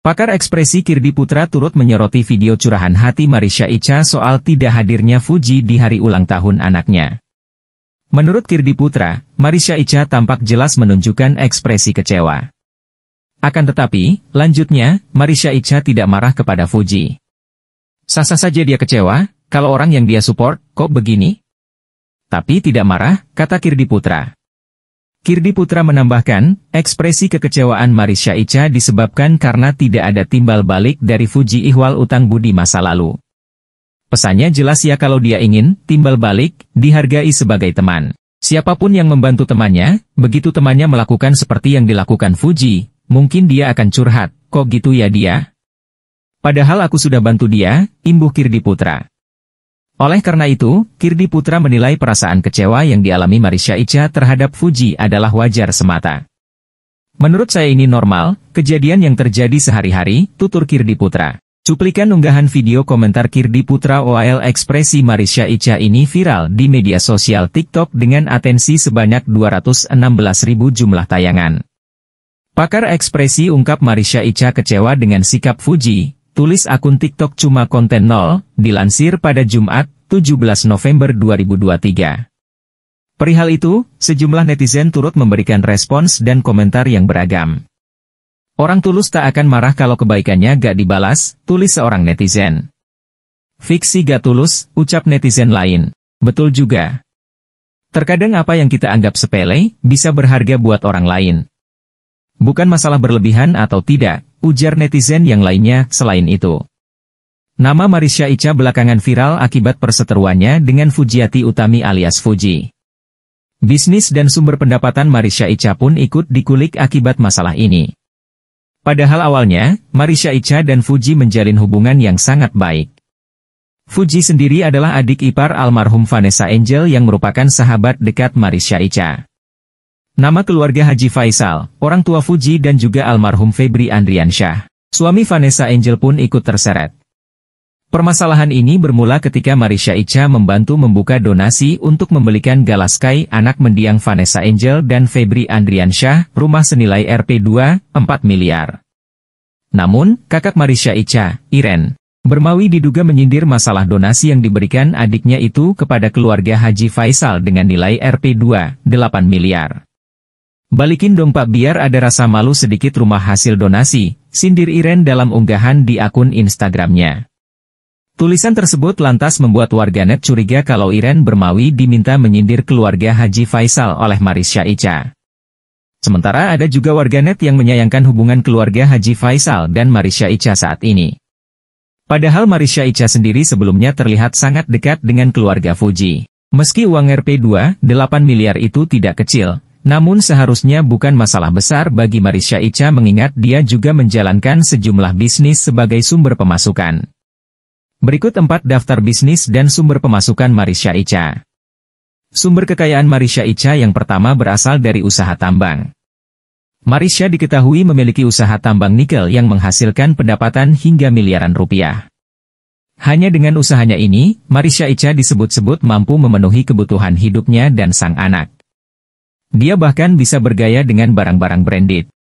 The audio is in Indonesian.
Pakar ekspresi Kirdi Putra turut menyoroti video curahan hati Marisha Ica soal tidak hadirnya Fuji di hari ulang tahun anaknya. Menurut Kirdi Putra, Marisha Ica tampak jelas menunjukkan ekspresi kecewa. Akan tetapi, lanjutnya, Marisha Ica tidak marah kepada Fuji. Sasa saja dia kecewa, kalau orang yang dia support, kok begini? Tapi tidak marah, kata Kirdi Putra. Kirdi Putra menambahkan, ekspresi kekecewaan Marisha Ica disebabkan karena tidak ada timbal balik dari Fuji Ihwal utang budi masa lalu. Pesannya jelas ya kalau dia ingin, timbal balik, dihargai sebagai teman. Siapapun yang membantu temannya, begitu temannya melakukan seperti yang dilakukan Fuji, mungkin dia akan curhat, kok gitu ya dia? Padahal aku sudah bantu dia, imbuh Kirdi Putra. Oleh karena itu, Kirdi Putra menilai perasaan kecewa yang dialami Marisha Ica terhadap Fuji adalah wajar semata. Menurut saya ini normal, kejadian yang terjadi sehari-hari, tutur Kirdi Putra. Cuplikan unggahan video komentar Kirdi Putra OAL ekspresi Marisha Ica ini viral di media sosial TikTok dengan atensi sebanyak 216 ribu jumlah tayangan. Pakar ekspresi ungkap Marisha Ica kecewa dengan sikap Fuji, tulis akun TikTok cuma konten nol, dilansir pada Jumat, 17 November 2023. Perihal itu, sejumlah netizen turut memberikan respons dan komentar yang beragam. Orang tulus tak akan marah kalau kebaikannya gak dibalas, tulis seorang netizen. Fiksi gak tulus, ucap netizen lain. Betul juga. Terkadang apa yang kita anggap sepele, bisa berharga buat orang lain. Bukan masalah berlebihan atau tidak, ujar netizen yang lainnya selain itu. Nama Marisha Ica belakangan viral akibat perseteruannya dengan Fujiati Utami alias Fuji. Bisnis dan sumber pendapatan Marisha Ica pun ikut dikulik akibat masalah ini. Padahal awalnya, Marisha Ica dan Fuji menjalin hubungan yang sangat baik. Fuji sendiri adalah adik ipar almarhum Vanessa Angel yang merupakan sahabat dekat Marisha Ica. Nama keluarga Haji Faisal, orang tua Fuji dan juga almarhum Febri Andriansyah. Suami Vanessa Angel pun ikut terseret. Permasalahan ini bermula ketika Marisha Ica membantu membuka donasi untuk membelikan Galaskai anak mendiang Vanessa Angel dan Febri Andriansyah, rumah senilai rp 2,4 miliar. Namun, kakak Marisha Ica, Iren, Bermawi diduga menyindir masalah donasi yang diberikan adiknya itu kepada keluarga Haji Faisal dengan nilai rp 2,8 miliar. Balikin dong pak biar ada rasa malu sedikit rumah hasil donasi, sindir Iren dalam unggahan di akun Instagramnya. Tulisan tersebut lantas membuat warganet curiga kalau Iren Bermawi diminta menyindir keluarga Haji Faisal oleh Marisha Ica. Sementara ada juga warganet yang menyayangkan hubungan keluarga Haji Faisal dan Marisha Ica saat ini. Padahal Marisha Ica sendiri sebelumnya terlihat sangat dekat dengan keluarga Fuji. Meski uang rp 2 8 miliar itu tidak kecil, namun seharusnya bukan masalah besar bagi Marisha Ica mengingat dia juga menjalankan sejumlah bisnis sebagai sumber pemasukan. Berikut empat daftar bisnis dan sumber pemasukan Marisha Ica. Sumber kekayaan Marisha Ica yang pertama berasal dari usaha tambang. Marisha diketahui memiliki usaha tambang nikel yang menghasilkan pendapatan hingga miliaran rupiah. Hanya dengan usahanya ini, Marisha Ica disebut-sebut mampu memenuhi kebutuhan hidupnya dan sang anak. Dia bahkan bisa bergaya dengan barang-barang branded.